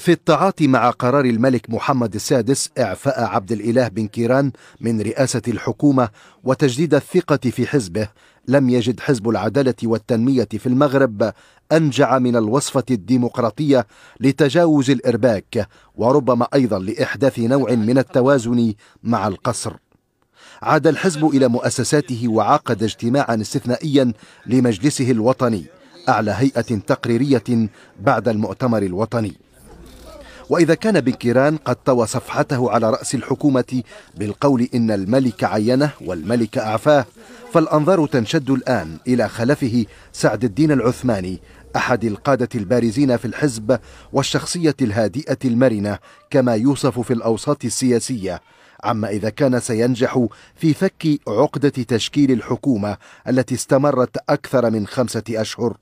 في التعاطي مع قرار الملك محمد السادس إعفاء عبد الإله بن كيران من رئاسة الحكومة وتجديد الثقة في حزبه لم يجد حزب العدالة والتنمية في المغرب أنجع من الوصفة الديمقراطية لتجاوز الإرباك وربما أيضا لإحداث نوع من التوازن مع القصر عاد الحزب إلى مؤسساته وعقد اجتماعا استثنائيا لمجلسه الوطني أعلى هيئة تقريرية بعد المؤتمر الوطني وإذا كان بنكيران قد طوى صفحته على رأس الحكومة بالقول إن الملك عينه والملك أعفاه فالأنظار تنشد الآن إلى خلفه سعد الدين العثماني أحد القادة البارزين في الحزب والشخصية الهادئة المرنة كما يوصف في الأوساط السياسية عما إذا كان سينجح في فك عقدة تشكيل الحكومة التي استمرت أكثر من خمسة أشهر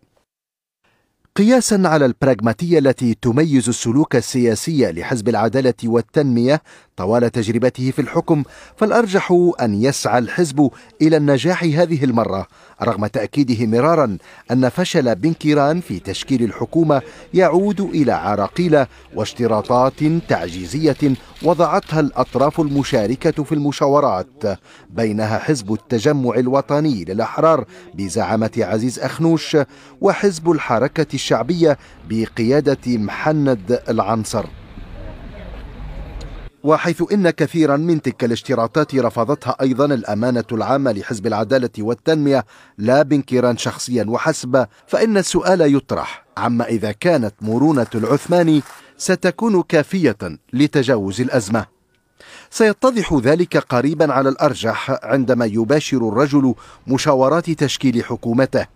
قياسا على البراغماتية التي تميز السلوك السياسي لحزب العدالة والتنمية طوال تجربته في الحكم فالارجح ان يسعى الحزب الى النجاح هذه المره رغم تاكيده مرارا ان فشل بنكيران في تشكيل الحكومه يعود الى عراقيل واشتراطات تعجيزيه وضعتها الاطراف المشاركه في المشاورات بينها حزب التجمع الوطني للاحرار بزعامه عزيز اخنوش وحزب الحركه الشعبيه بقياده محند العنصر وحيث إن كثيرا من تلك الاشتراطات رفضتها أيضا الأمانة العامة لحزب العدالة والتنمية لا بنكيران شخصيا وحسب فإن السؤال يطرح عما إذا كانت مرونة العثماني ستكون كافية لتجاوز الأزمة سيتضح ذلك قريبا على الأرجح عندما يباشر الرجل مشاورات تشكيل حكومته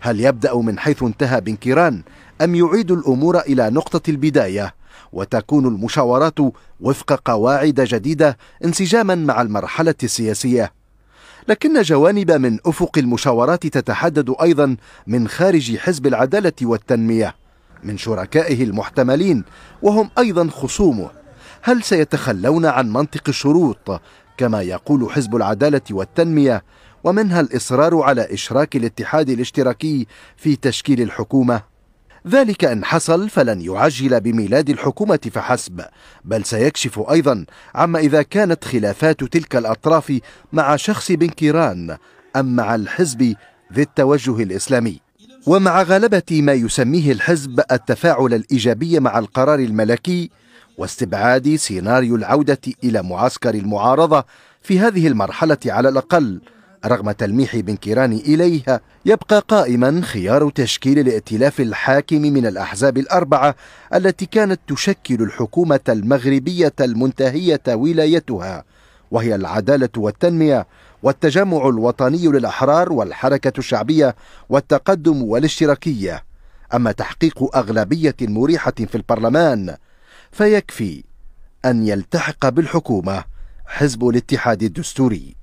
هل يبدأ من حيث انتهى بنكيران أم يعيد الأمور إلى نقطة البداية وتكون المشاورات وفق قواعد جديده انسجاما مع المرحله السياسيه لكن جوانب من افق المشاورات تتحدد ايضا من خارج حزب العداله والتنميه من شركائه المحتملين وهم ايضا خصومه هل سيتخلون عن منطق الشروط كما يقول حزب العداله والتنميه ومنها الاصرار على اشراك الاتحاد الاشتراكي في تشكيل الحكومه ذلك إن حصل فلن يعجل بميلاد الحكومة فحسب بل سيكشف أيضا عما إذا كانت خلافات تلك الأطراف مع شخص بن كيران أم مع الحزب ذي التوجه الإسلامي ومع غلبة ما يسميه الحزب التفاعل الإيجابي مع القرار الملكي واستبعاد سيناريو العودة إلى معسكر المعارضة في هذه المرحلة على الأقل رغم تلميح كيران إليها يبقى قائما خيار تشكيل الائتلاف الحاكم من الأحزاب الأربعة التي كانت تشكل الحكومة المغربية المنتهية ولايتها وهي العدالة والتنمية والتجمع الوطني للأحرار والحركة الشعبية والتقدم والاشتراكية أما تحقيق أغلبية مريحة في البرلمان فيكفي أن يلتحق بالحكومة حزب الاتحاد الدستوري